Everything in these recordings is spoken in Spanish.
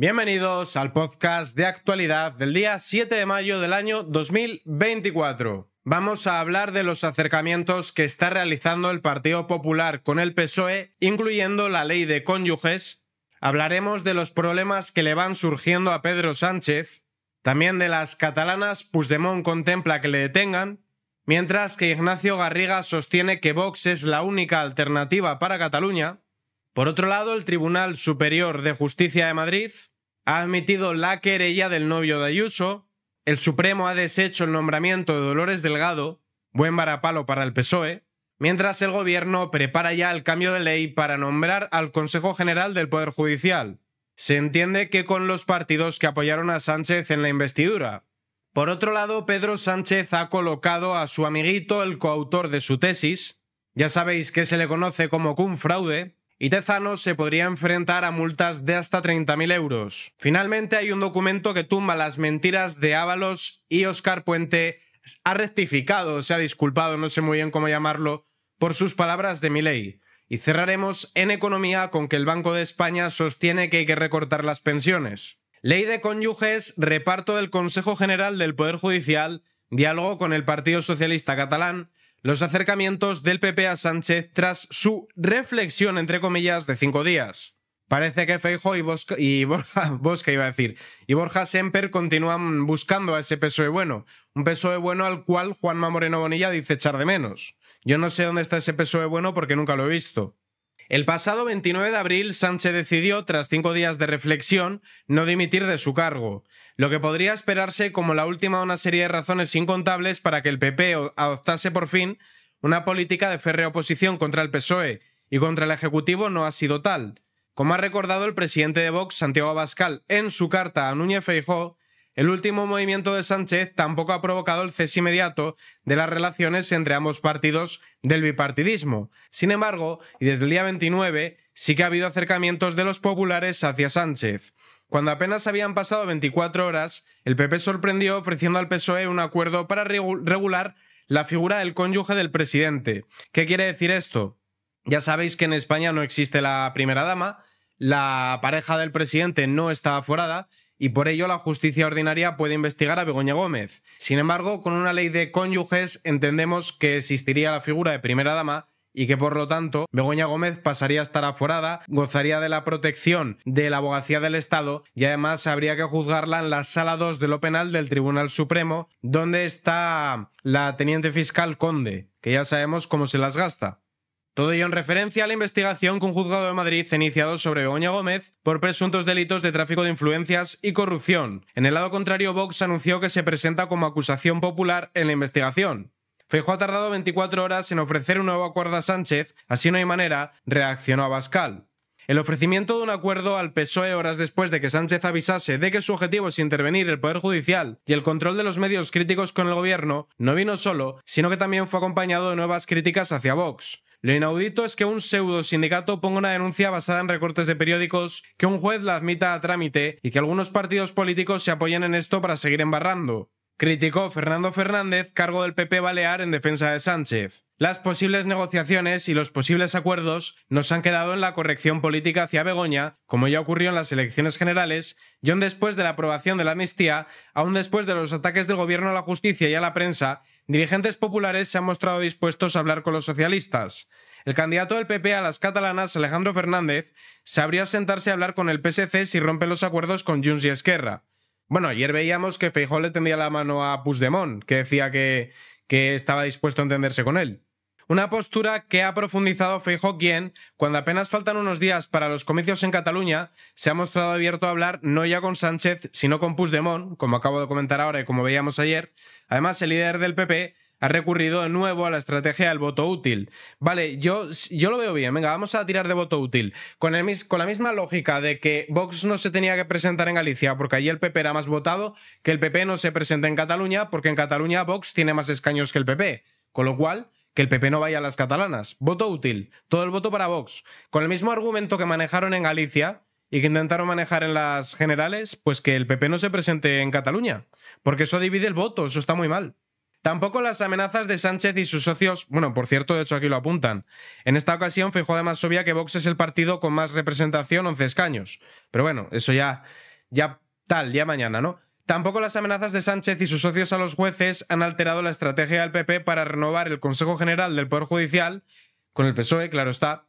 Bienvenidos al podcast de actualidad del día 7 de mayo del año 2024. Vamos a hablar de los acercamientos que está realizando el Partido Popular con el PSOE, incluyendo la ley de cónyuges. Hablaremos de los problemas que le van surgiendo a Pedro Sánchez, también de las catalanas Puigdemont contempla que le detengan, mientras que Ignacio Garriga sostiene que Vox es la única alternativa para Cataluña. Por otro lado, el Tribunal Superior de Justicia de Madrid ha admitido la querella del novio de Ayuso, el Supremo ha deshecho el nombramiento de Dolores Delgado, buen varapalo para el PSOE, mientras el gobierno prepara ya el cambio de ley para nombrar al Consejo General del Poder Judicial. Se entiende que con los partidos que apoyaron a Sánchez en la investidura. Por otro lado, Pedro Sánchez ha colocado a su amiguito, el coautor de su tesis, ya sabéis que se le conoce como cumfraude. Fraude, y Tezano se podría enfrentar a multas de hasta 30.000 euros. Finalmente hay un documento que tumba las mentiras de Ábalos y Oscar Puente ha rectificado, se ha disculpado, no sé muy bien cómo llamarlo, por sus palabras de mi ley. Y cerraremos en economía con que el Banco de España sostiene que hay que recortar las pensiones. Ley de cónyuges, reparto del Consejo General del Poder Judicial, diálogo con el Partido Socialista Catalán, los acercamientos del PP a Sánchez tras su reflexión, entre comillas, de cinco días. Parece que Feijo y, Borja, iba a decir, y Borja Semper continúan buscando a ese PSOE bueno, un PSOE bueno al cual Juanma Moreno Bonilla dice echar de menos. Yo no sé dónde está ese PSOE bueno porque nunca lo he visto. El pasado 29 de abril, Sánchez decidió, tras cinco días de reflexión, no dimitir de su cargo, lo que podría esperarse como la última de una serie de razones incontables para que el PP adoptase por fin una política de férrea oposición contra el PSOE, y contra el Ejecutivo no ha sido tal. Como ha recordado el presidente de Vox, Santiago Abascal, en su carta a Núñez Feijóo, el último movimiento de Sánchez tampoco ha provocado el cese inmediato de las relaciones entre ambos partidos del bipartidismo. Sin embargo, y desde el día 29, sí que ha habido acercamientos de los populares hacia Sánchez. Cuando apenas habían pasado 24 horas, el PP sorprendió ofreciendo al PSOE un acuerdo para regular la figura del cónyuge del presidente. ¿Qué quiere decir esto? Ya sabéis que en España no existe la primera dama, la pareja del presidente no está aforada y por ello la justicia ordinaria puede investigar a Begoña Gómez. Sin embargo, con una ley de cónyuges entendemos que existiría la figura de primera dama y que por lo tanto Begoña Gómez pasaría a estar aforada, gozaría de la protección de la abogacía del Estado y además habría que juzgarla en la sala 2 de lo penal del Tribunal Supremo, donde está la teniente fiscal Conde, que ya sabemos cómo se las gasta. Todo ello en referencia a la investigación que un juzgado de Madrid ha iniciado sobre Begoña Gómez por presuntos delitos de tráfico de influencias y corrupción. En el lado contrario, Vox anunció que se presenta como acusación popular en la investigación. Feijo ha tardado 24 horas en ofrecer un nuevo acuerdo a Sánchez, así no hay manera, reaccionó a Pascal. El ofrecimiento de un acuerdo al PSOE horas después de que Sánchez avisase de que su objetivo es intervenir el Poder Judicial y el control de los medios críticos con el gobierno no vino solo, sino que también fue acompañado de nuevas críticas hacia Vox. Lo inaudito es que un pseudo sindicato ponga una denuncia basada en recortes de periódicos, que un juez la admita a trámite y que algunos partidos políticos se apoyen en esto para seguir embarrando. Criticó Fernando Fernández, cargo del PP Balear en defensa de Sánchez. Las posibles negociaciones y los posibles acuerdos nos han quedado en la corrección política hacia Begoña, como ya ocurrió en las elecciones generales, y aún después de la aprobación de la amnistía, aún después de los ataques del gobierno a la justicia y a la prensa, dirigentes populares se han mostrado dispuestos a hablar con los socialistas. El candidato del PP a las catalanas, Alejandro Fernández, sabría sentarse a hablar con el PSC si rompe los acuerdos con Junts y Esquerra. Bueno, ayer veíamos que Feijó le tendía la mano a Puigdemont, que decía que, que estaba dispuesto a entenderse con él. Una postura que ha profundizado Feijóo quien, cuando apenas faltan unos días para los comicios en Cataluña, se ha mostrado abierto a hablar no ya con Sánchez, sino con Puigdemont, como acabo de comentar ahora y como veíamos ayer. Además, el líder del PP ha recurrido de nuevo a la estrategia del voto útil. Vale, yo, yo lo veo bien, venga, vamos a tirar de voto útil. Con, el, con la misma lógica de que Vox no se tenía que presentar en Galicia porque allí el PP era más votado, que el PP no se presenta en Cataluña porque en Cataluña Vox tiene más escaños que el PP. Con lo cual, que el PP no vaya a las catalanas. Voto útil, todo el voto para Vox. Con el mismo argumento que manejaron en Galicia y que intentaron manejar en las generales, pues que el PP no se presente en Cataluña, porque eso divide el voto, eso está muy mal. Tampoco las amenazas de Sánchez y sus socios, bueno, por cierto, de hecho aquí lo apuntan. En esta ocasión fijó además obvia que Vox es el partido con más representación, 11 escaños. Pero bueno, eso ya, ya tal, ya mañana, ¿no? Tampoco las amenazas de Sánchez y sus socios a los jueces han alterado la estrategia del PP para renovar el Consejo General del Poder Judicial, con el PSOE, claro está,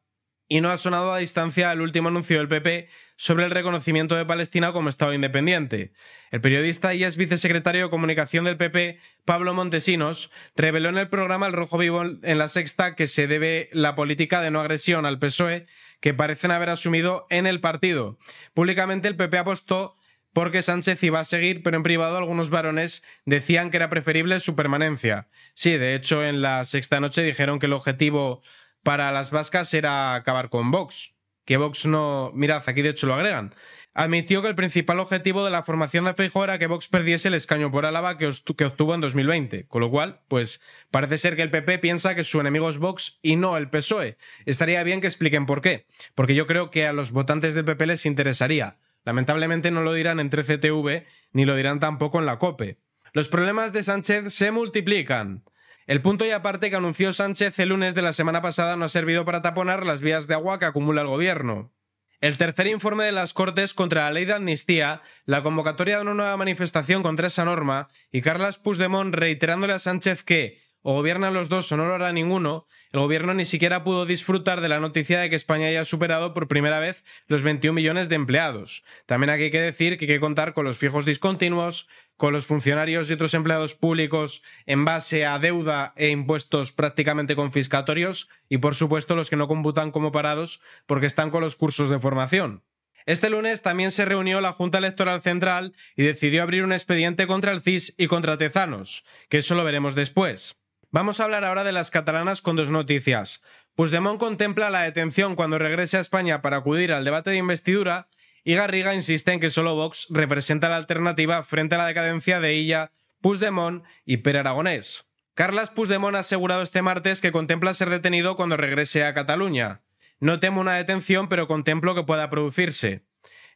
y no ha sonado a distancia el último anuncio del PP sobre el reconocimiento de Palestina como Estado independiente. El periodista y ex vicesecretario de Comunicación del PP, Pablo Montesinos, reveló en el programa El Rojo Vivo en la Sexta que se debe la política de no agresión al PSOE que parecen haber asumido en el partido. Públicamente el PP apostó porque Sánchez iba a seguir, pero en privado algunos varones decían que era preferible su permanencia. Sí, de hecho, en la sexta noche dijeron que el objetivo para las vascas era acabar con Vox. Que Vox no. Mirad, aquí de hecho lo agregan. Admitió que el principal objetivo de la formación de Feijóo era que Vox perdiese el escaño por Álava que, que obtuvo en 2020. Con lo cual, pues parece ser que el PP piensa que su enemigo es Vox y no el PSOE. Estaría bien que expliquen por qué. Porque yo creo que a los votantes del PP les interesaría Lamentablemente no lo dirán en 13TV ni lo dirán tampoco en la COPE. Los problemas de Sánchez se multiplican. El punto y aparte que anunció Sánchez el lunes de la semana pasada no ha servido para taponar las vías de agua que acumula el gobierno. El tercer informe de las Cortes contra la ley de amnistía, la convocatoria de una nueva manifestación contra esa norma y Carlas Puigdemont reiterándole a Sánchez que o gobiernan los dos o no lo hará ninguno, el gobierno ni siquiera pudo disfrutar de la noticia de que España haya superado por primera vez los 21 millones de empleados. También aquí hay que decir que hay que contar con los fijos discontinuos, con los funcionarios y otros empleados públicos en base a deuda e impuestos prácticamente confiscatorios y por supuesto los que no computan como parados porque están con los cursos de formación. Este lunes también se reunió la Junta Electoral Central y decidió abrir un expediente contra el CIS y contra Tezanos, que eso lo veremos después. Vamos a hablar ahora de las catalanas con dos noticias. Puigdemont contempla la detención cuando regrese a España para acudir al debate de investidura y Garriga insiste en que solo Vox representa la alternativa frente a la decadencia de Illa, Puigdemont y Per Aragonés. Carles Puigdemont ha asegurado este martes que contempla ser detenido cuando regrese a Cataluña. No temo una detención, pero contemplo que pueda producirse.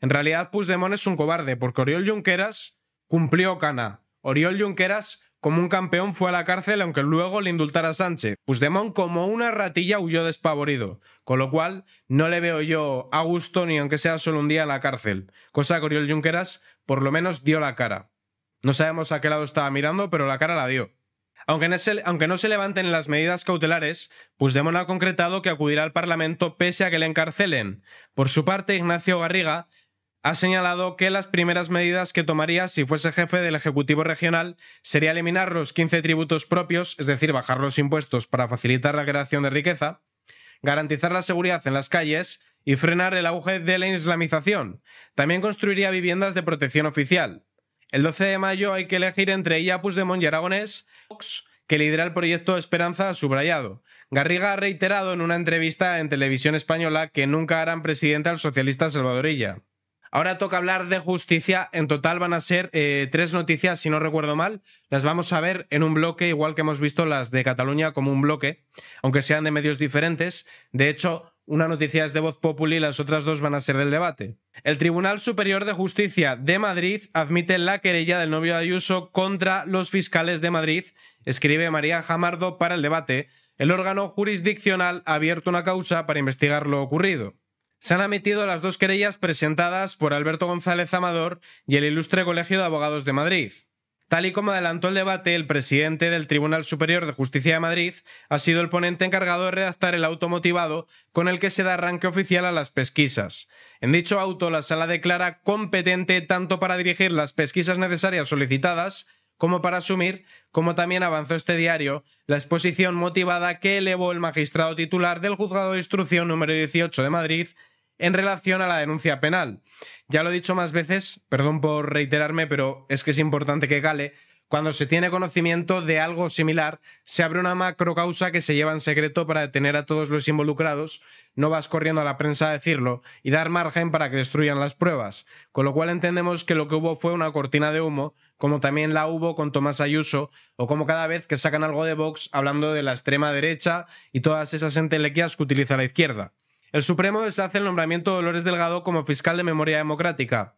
En realidad, Puigdemont es un cobarde, porque Oriol Junqueras cumplió cana. Oriol Junqueras como un campeón fue a la cárcel aunque luego le indultara a Sánchez. Puigdemont como una ratilla huyó despavorido, con lo cual no le veo yo a gusto ni aunque sea solo un día en la cárcel, cosa que Oriol Junqueras por lo menos dio la cara. No sabemos a qué lado estaba mirando, pero la cara la dio. Aunque, aunque no se levanten las medidas cautelares, Puigdemont ha concretado que acudirá al Parlamento pese a que le encarcelen. Por su parte, Ignacio Garriga ha señalado que las primeras medidas que tomaría si fuese jefe del Ejecutivo Regional sería eliminar los 15 tributos propios, es decir, bajar los impuestos para facilitar la creación de riqueza, garantizar la seguridad en las calles y frenar el auge de la islamización. También construiría viviendas de protección oficial. El 12 de mayo hay que elegir entre de de y que lidera el proyecto Esperanza subrayado. Garriga ha reiterado en una entrevista en televisión española que nunca harán presidente al socialista Salvadorilla. Ahora toca hablar de justicia. En total van a ser eh, tres noticias, si no recuerdo mal. Las vamos a ver en un bloque, igual que hemos visto las de Cataluña como un bloque, aunque sean de medios diferentes. De hecho, una noticia es de Voz Populi y las otras dos van a ser del debate. El Tribunal Superior de Justicia de Madrid admite la querella del novio de Ayuso contra los fiscales de Madrid, escribe María Jamardo para el debate. El órgano jurisdiccional ha abierto una causa para investigar lo ocurrido. Se han admitido las dos querellas presentadas por Alberto González Amador y el Ilustre Colegio de Abogados de Madrid. Tal y como adelantó el debate, el presidente del Tribunal Superior de Justicia de Madrid ha sido el ponente encargado de redactar el auto motivado con el que se da arranque oficial a las pesquisas. En dicho auto, la sala declara competente tanto para dirigir las pesquisas necesarias solicitadas como para asumir, como también avanzó este diario, la exposición motivada que elevó el magistrado titular del Juzgado de Instrucción número 18 de Madrid en relación a la denuncia penal. Ya lo he dicho más veces, perdón por reiterarme, pero es que es importante que cale. Cuando se tiene conocimiento de algo similar, se abre una macrocausa que se lleva en secreto para detener a todos los involucrados, no vas corriendo a la prensa a decirlo y dar margen para que destruyan las pruebas, con lo cual entendemos que lo que hubo fue una cortina de humo, como también la hubo con Tomás Ayuso, o como cada vez que sacan algo de Vox hablando de la extrema derecha y todas esas entelequias que utiliza la izquierda el Supremo deshace el nombramiento de Dolores Delgado como fiscal de memoria democrática.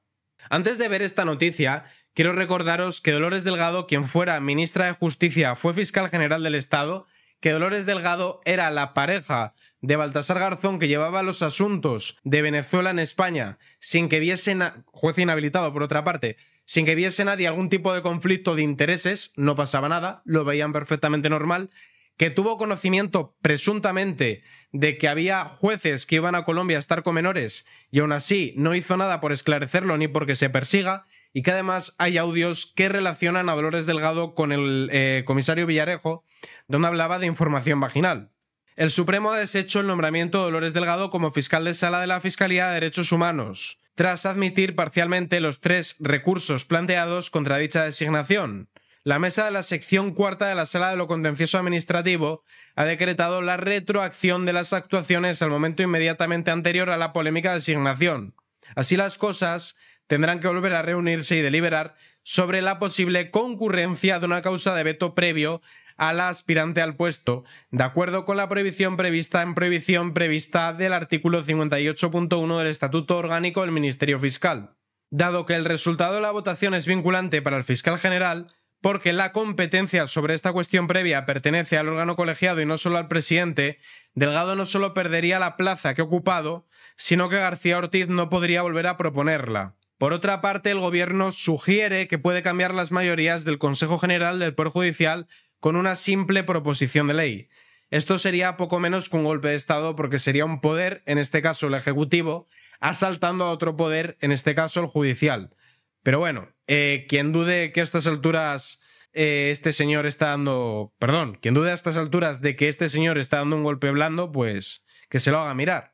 Antes de ver esta noticia, quiero recordaros que Dolores Delgado, quien fuera ministra de Justicia, fue fiscal general del Estado, que Dolores Delgado era la pareja de Baltasar Garzón que llevaba los asuntos de Venezuela en España sin que viese juez inhabilitado por otra parte, sin que viese nadie algún tipo de conflicto de intereses, no pasaba nada, lo veían perfectamente normal que tuvo conocimiento presuntamente de que había jueces que iban a Colombia a estar con menores y aún así no hizo nada por esclarecerlo ni porque se persiga, y que además hay audios que relacionan a Dolores Delgado con el eh, comisario Villarejo, donde hablaba de información vaginal. El Supremo ha deshecho el nombramiento de Dolores Delgado como fiscal de sala de la Fiscalía de Derechos Humanos, tras admitir parcialmente los tres recursos planteados contra dicha designación, la mesa de la sección cuarta de la Sala de lo Contencioso Administrativo ha decretado la retroacción de las actuaciones al momento inmediatamente anterior a la polémica designación. Así las cosas tendrán que volver a reunirse y deliberar sobre la posible concurrencia de una causa de veto previo a la aspirante al puesto, de acuerdo con la prohibición prevista en prohibición prevista del artículo 58.1 del Estatuto Orgánico del Ministerio Fiscal. Dado que el resultado de la votación es vinculante para el fiscal general, porque la competencia sobre esta cuestión previa pertenece al órgano colegiado y no solo al presidente, Delgado no solo perdería la plaza que ha ocupado, sino que García Ortiz no podría volver a proponerla. Por otra parte, el gobierno sugiere que puede cambiar las mayorías del Consejo General del Poder Judicial con una simple proposición de ley. Esto sería poco menos que un golpe de Estado porque sería un poder, en este caso el Ejecutivo, asaltando a otro poder, en este caso el Judicial. Pero bueno, eh, quien dude que a estas alturas eh, este señor está dando, perdón, quien dude a estas alturas de que este señor está dando un golpe blando, pues que se lo haga mirar.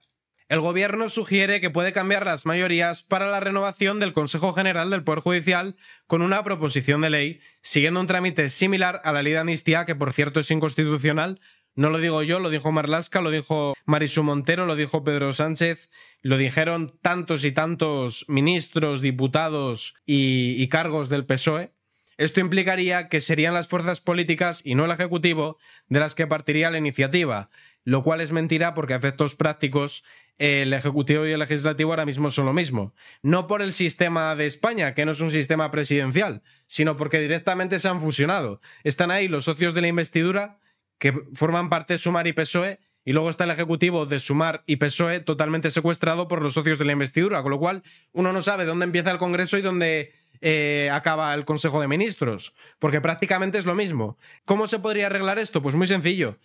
El gobierno sugiere que puede cambiar las mayorías para la renovación del Consejo General del Poder Judicial con una proposición de ley, siguiendo un trámite similar a la ley de amnistía, que por cierto es inconstitucional, no lo digo yo, lo dijo Marlasca, lo dijo Marisu Montero, lo dijo Pedro Sánchez, lo dijeron tantos y tantos ministros, diputados y, y cargos del PSOE. Esto implicaría que serían las fuerzas políticas y no el Ejecutivo de las que partiría la iniciativa, lo cual es mentira porque a efectos prácticos el Ejecutivo y el Legislativo ahora mismo son lo mismo. No por el sistema de España, que no es un sistema presidencial, sino porque directamente se han fusionado. Están ahí los socios de la investidura que forman parte de Sumar y PSOE, y luego está el ejecutivo de Sumar y PSOE totalmente secuestrado por los socios de la investidura, con lo cual uno no sabe dónde empieza el Congreso y dónde eh, acaba el Consejo de Ministros, porque prácticamente es lo mismo. ¿Cómo se podría arreglar esto? Pues muy sencillo.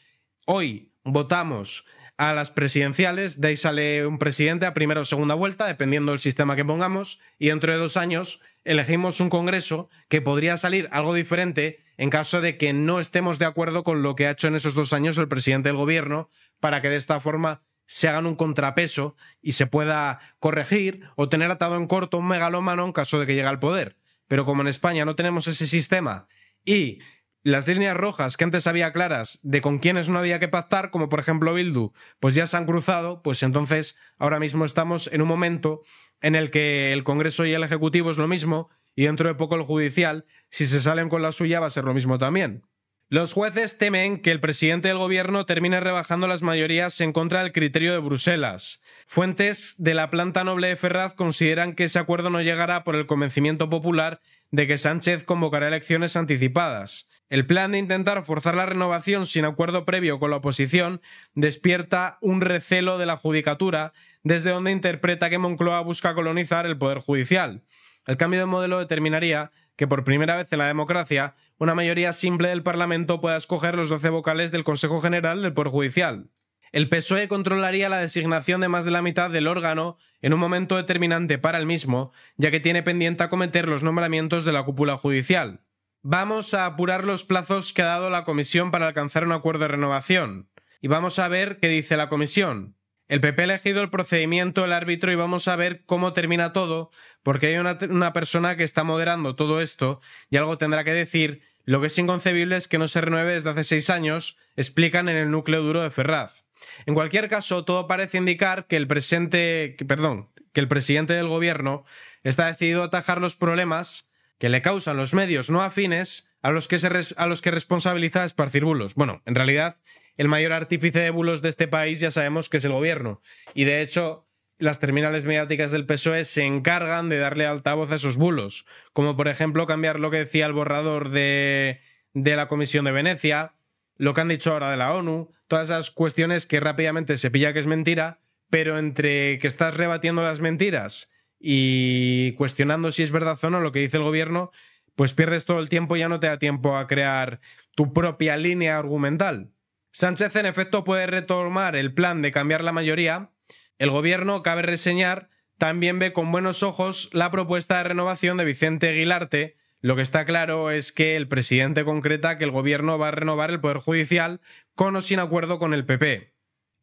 Hoy votamos a las presidenciales, de ahí sale un presidente a primera o segunda vuelta, dependiendo del sistema que pongamos, y dentro de dos años elegimos un Congreso que podría salir algo diferente en caso de que no estemos de acuerdo con lo que ha hecho en esos dos años el presidente del gobierno, para que de esta forma se hagan un contrapeso y se pueda corregir o tener atado en corto un megalómano en caso de que llegue al poder. Pero como en España no tenemos ese sistema y las líneas rojas que antes había claras de con quiénes no había que pactar, como por ejemplo Bildu, pues ya se han cruzado, pues entonces ahora mismo estamos en un momento en el que el Congreso y el Ejecutivo es lo mismo y dentro de poco el Judicial, si se salen con la suya va a ser lo mismo también. Los jueces temen que el presidente del gobierno termine rebajando las mayorías en contra del criterio de Bruselas. Fuentes de la planta noble de Ferraz consideran que ese acuerdo no llegará por el convencimiento popular de que Sánchez convocará elecciones anticipadas. El plan de intentar forzar la renovación sin acuerdo previo con la oposición despierta un recelo de la judicatura, desde donde interpreta que Moncloa busca colonizar el poder judicial. El cambio de modelo determinaría que por primera vez en la democracia una mayoría simple del Parlamento pueda escoger los 12 vocales del Consejo General del Poder Judicial. El PSOE controlaría la designación de más de la mitad del órgano en un momento determinante para el mismo, ya que tiene pendiente acometer los nombramientos de la cúpula judicial vamos a apurar los plazos que ha dado la Comisión para alcanzar un acuerdo de renovación. Y vamos a ver qué dice la Comisión. El PP ha elegido el procedimiento, el árbitro y vamos a ver cómo termina todo, porque hay una, persona que está moderando todo esto y algo tendrá que decir. Lo que es inconcebible es que no se renueve desde hace seis años, explican en el núcleo duro de Ferraz. En cualquier caso, todo parece indicar que el presente, perdón, que el presidente del gobierno está decidido a atajar los problemas que le causan los medios no afines a los que, a los que responsabiliza esparcir bulos. Bueno, en realidad, el mayor artífice de bulos de este país ya sabemos que es el gobierno. Y de hecho, las terminales mediáticas del PSOE se encargan de darle altavoz a esos bulos. Como por ejemplo, cambiar lo que decía el borrador de, de la Comisión de Venecia, lo que han dicho ahora de la ONU, todas esas cuestiones que rápidamente se pilla que es mentira, pero entre que estás rebatiendo las mentiras y cuestionando si es verdad o no lo que dice el gobierno, pues pierdes todo el tiempo y ya no te da tiempo a crear tu propia línea argumental. Sánchez en efecto puede retomar el plan de cambiar la mayoría. El gobierno, cabe reseñar, también ve con buenos ojos la propuesta de renovación de Vicente Aguilarte. Lo que está claro es que el presidente concreta que el gobierno va a renovar el Poder Judicial con o sin acuerdo con el PP.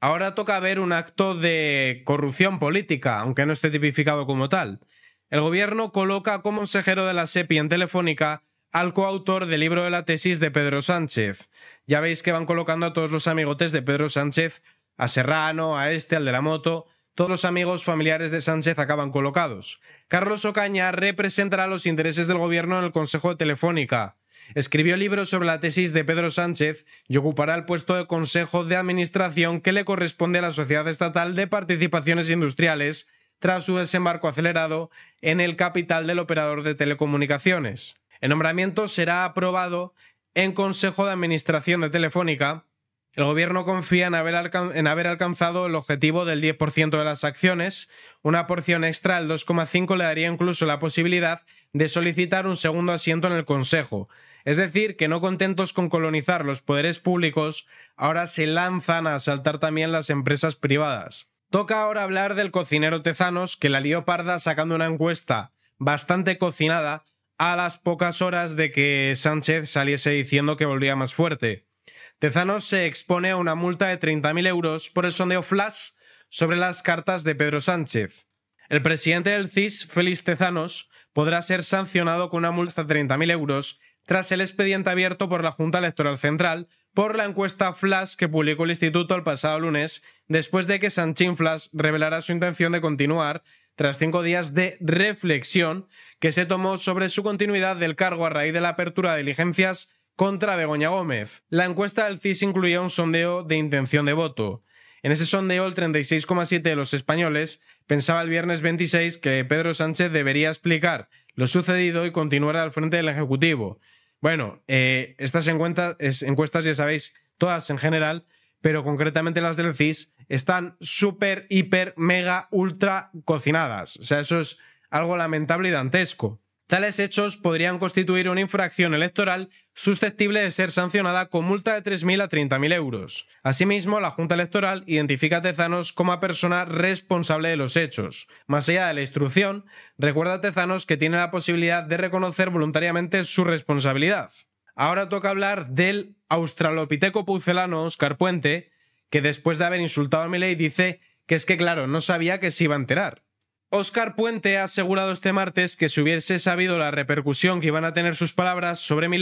Ahora toca ver un acto de corrupción política, aunque no esté tipificado como tal. El gobierno coloca como consejero de la SEPI en Telefónica al coautor del libro de la tesis de Pedro Sánchez. Ya veis que van colocando a todos los amigotes de Pedro Sánchez, a Serrano, a este, al de la moto. Todos los amigos familiares de Sánchez acaban colocados. Carlos Ocaña representará los intereses del gobierno en el Consejo de Telefónica. Escribió libros sobre la tesis de Pedro Sánchez y ocupará el puesto de Consejo de Administración que le corresponde a la Sociedad Estatal de Participaciones Industriales tras su desembarco acelerado en el capital del operador de telecomunicaciones. El nombramiento será aprobado en Consejo de Administración de Telefónica el gobierno confía en haber, alcanzado el objetivo del 10% de las acciones. Una porción extra el 2,5 le daría incluso la posibilidad de solicitar un segundo asiento en el Consejo. Es decir, que no contentos con colonizar los poderes públicos, ahora se lanzan a asaltar también las empresas privadas. Toca ahora hablar del cocinero Tezanos, que la lió parda sacando una encuesta bastante cocinada a las pocas horas de que Sánchez saliese diciendo que volvía más fuerte. Tezanos se expone a una multa de 30.000 euros por el sondeo flash sobre las cartas de Pedro Sánchez. El presidente del CIS, Félix Tezanos, podrá ser sancionado con una multa de 30.000 euros tras el expediente abierto por la Junta Electoral Central por la encuesta Flash que publicó el Instituto el pasado lunes, después de que Sanchín Flash revelara su intención de continuar tras cinco días de reflexión que se tomó sobre su continuidad del cargo a raíz de la apertura de diligencias contra Begoña Gómez. La encuesta del CIS incluía un sondeo de intención de voto. En ese sondeo, el 36,7 de los españoles pensaba el viernes 26 que Pedro Sánchez debería explicar lo sucedido y continuar al frente del Ejecutivo. Bueno, eh, estas encuestas, ya sabéis, todas en general, pero concretamente las del CIS, están súper, hiper, mega, ultra cocinadas. O sea, eso es algo lamentable y dantesco. Tales hechos podrían constituir una infracción electoral susceptible de ser sancionada con multa de 3.000 a 30.000 euros. Asimismo, la Junta Electoral identifica a Tezanos como a persona responsable de los hechos. Más allá de la instrucción, recuerda a Tezanos que tiene la posibilidad de reconocer voluntariamente su responsabilidad. Ahora toca hablar del australopiteco pucelano Oscar Puente, que después de haber insultado a ley dice que es que claro, no sabía que se iba a enterar. Oscar Puente ha asegurado este martes que si hubiese sabido la repercusión que iban a tener sus palabras sobre mi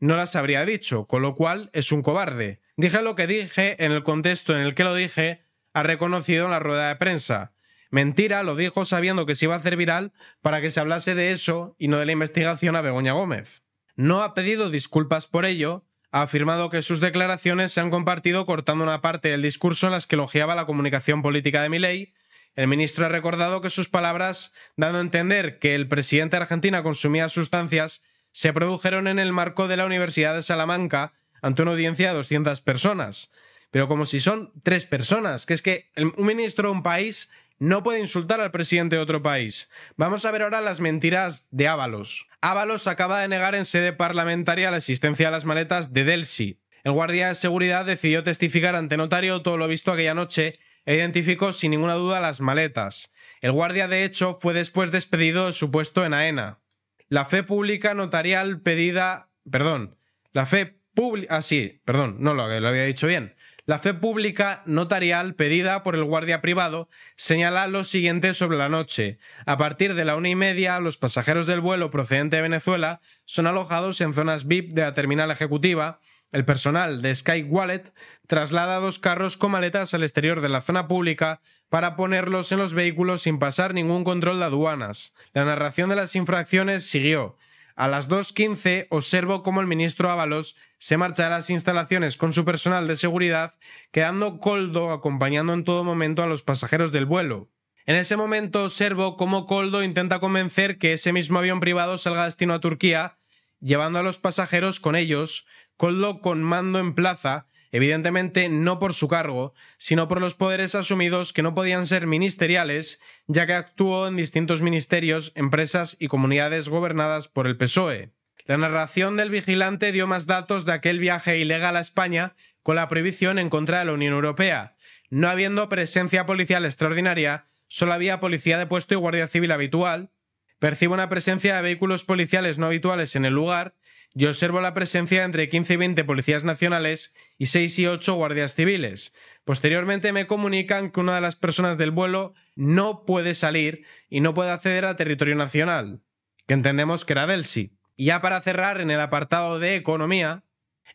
no las habría dicho, con lo cual es un cobarde. Dije lo que dije en el contexto en el que lo dije, ha reconocido en la rueda de prensa. Mentira, lo dijo sabiendo que se iba a hacer viral para que se hablase de eso y no de la investigación a Begoña Gómez. No ha pedido disculpas por ello, ha afirmado que sus declaraciones se han compartido cortando una parte del discurso en las que elogiaba la comunicación política de Milei el ministro ha recordado que sus palabras, dando a entender que el presidente de Argentina consumía sustancias, se produjeron en el marco de la Universidad de Salamanca ante una audiencia de 200 personas. Pero como si son tres personas, que es que un ministro de un país no puede insultar al presidente de otro país. Vamos a ver ahora las mentiras de Ábalos. Ábalos acaba de negar en sede parlamentaria la existencia de las maletas de Delsi. El guardia de seguridad decidió testificar ante notario todo lo visto aquella noche e identificó sin ninguna duda las maletas. El guardia, de hecho, fue después despedido de su puesto en AENA. La fe pública notarial pedida. Perdón. La fe pública. así, ah, perdón, no lo, lo había dicho bien. La fe pública notarial pedida por el guardia privado señala lo siguiente sobre la noche. A partir de la una y media, los pasajeros del vuelo procedente de Venezuela son alojados en zonas VIP de la terminal ejecutiva el personal de Sky Wallet traslada dos carros con maletas al exterior de la zona pública para ponerlos en los vehículos sin pasar ningún control de aduanas. La narración de las infracciones siguió. A las 2.15 observo cómo el ministro Ábalos se marcha de las instalaciones con su personal de seguridad, quedando coldo acompañando en todo momento a los pasajeros del vuelo. En ese momento observo cómo Coldo intenta convencer que ese mismo avión privado salga destino a Turquía, llevando a los pasajeros con ellos, Coldo con mando en plaza, evidentemente no por su cargo, sino por los poderes asumidos que no podían ser ministeriales, ya que actuó en distintos ministerios, empresas y comunidades gobernadas por el PSOE. La narración del vigilante dio más datos de aquel viaje ilegal a España con la prohibición en contra de la Unión Europea. No habiendo presencia policial extraordinaria, solo había policía de puesto y guardia civil habitual. percibo una presencia de vehículos policiales no habituales en el lugar yo observo la presencia de entre 15 y 20 policías nacionales y 6 y 8 guardias civiles. Posteriormente me comunican que una de las personas del vuelo no puede salir y no puede acceder a territorio nacional, que entendemos que era Delsi. Y ya para cerrar en el apartado de economía,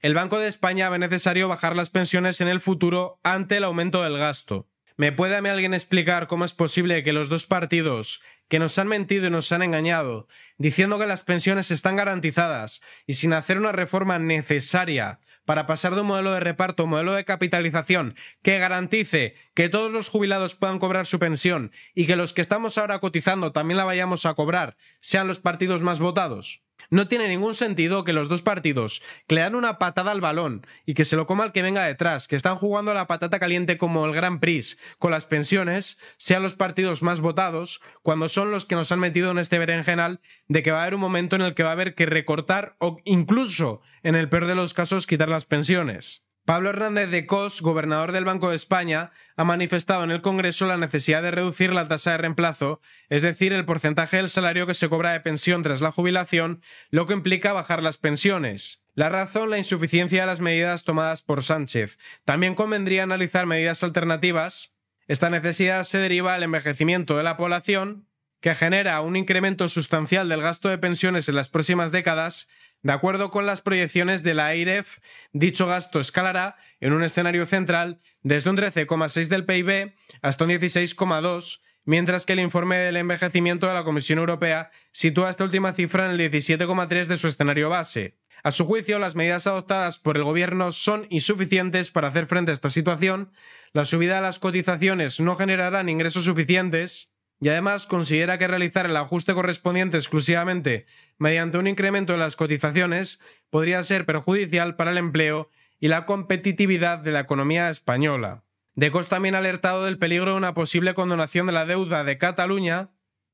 el Banco de España ve necesario bajar las pensiones en el futuro ante el aumento del gasto. ¿Me puede alguien explicar cómo es posible que los dos partidos que nos han mentido y nos han engañado, diciendo que las pensiones están garantizadas y sin hacer una reforma necesaria para pasar de un modelo de reparto a un modelo de capitalización que garantice que todos los jubilados puedan cobrar su pensión y que los que estamos ahora cotizando también la vayamos a cobrar, sean los partidos más votados? No tiene ningún sentido que los dos partidos que le dan una patada al balón y que se lo coma el que venga detrás, que están jugando a la patata caliente como el Gran Prix con las pensiones, sean los partidos más votados cuando son los que nos han metido en este berenjenal de que va a haber un momento en el que va a haber que recortar o incluso, en el peor de los casos, quitar las pensiones. Pablo Hernández de Cos, gobernador del Banco de España, ha manifestado en el Congreso la necesidad de reducir la tasa de reemplazo, es decir, el porcentaje del salario que se cobra de pensión tras la jubilación, lo que implica bajar las pensiones. La razón, la insuficiencia de las medidas tomadas por Sánchez. También convendría analizar medidas alternativas. Esta necesidad se deriva del envejecimiento de la población, que genera un incremento sustancial del gasto de pensiones en las próximas décadas, de acuerdo con las proyecciones de la AIREF, dicho gasto escalará en un escenario central desde un 13,6 del PIB hasta un 16,2, mientras que el informe del envejecimiento de la Comisión Europea sitúa esta última cifra en el 17,3 de su escenario base. A su juicio, las medidas adoptadas por el Gobierno son insuficientes para hacer frente a esta situación, la subida de las cotizaciones no generarán ingresos suficientes, y además considera que realizar el ajuste correspondiente exclusivamente mediante un incremento de las cotizaciones podría ser perjudicial para el empleo y la competitividad de la economía española. Decos también ha alertado del peligro de una posible condonación de la deuda de Cataluña.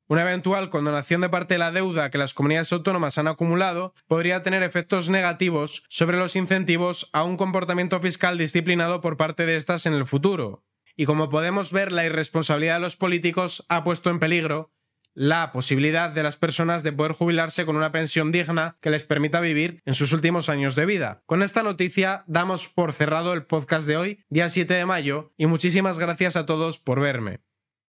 Una eventual condonación de parte de la deuda que las comunidades autónomas han acumulado podría tener efectos negativos sobre los incentivos a un comportamiento fiscal disciplinado por parte de estas en el futuro y como podemos ver, la irresponsabilidad de los políticos ha puesto en peligro la posibilidad de las personas de poder jubilarse con una pensión digna que les permita vivir en sus últimos años de vida. Con esta noticia damos por cerrado el podcast de hoy, día 7 de mayo, y muchísimas gracias a todos por verme.